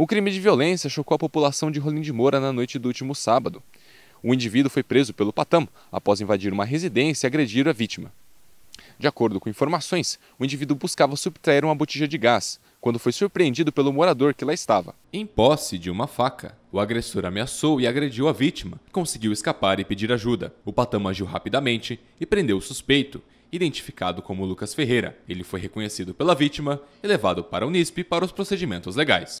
Um crime de violência chocou a população de Rolim de Moura na noite do último sábado. O indivíduo foi preso pelo Patam após invadir uma residência e agredir a vítima. De acordo com informações, o indivíduo buscava subtrair uma botija de gás, quando foi surpreendido pelo morador que lá estava. Em posse de uma faca, o agressor ameaçou e agrediu a vítima, que conseguiu escapar e pedir ajuda. O Patam agiu rapidamente e prendeu o suspeito, identificado como Lucas Ferreira. Ele foi reconhecido pela vítima e levado para o Unisp para os procedimentos legais.